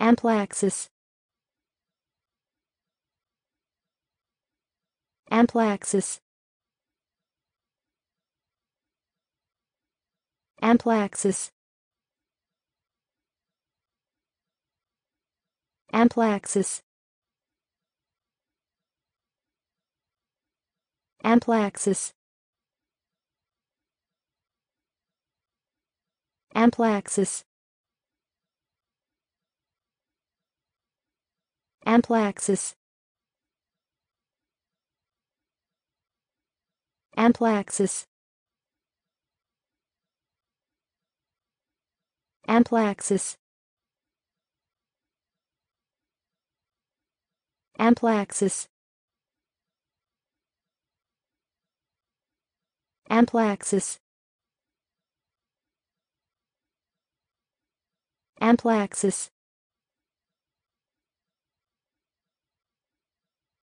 Amplaxis. Amplaxis. Amplaxis. Amplaxis. Amplaxis. Amplaxis. Amplaxis Amplaxis Amplaxis Amplaxis Amplaxis Amplaxis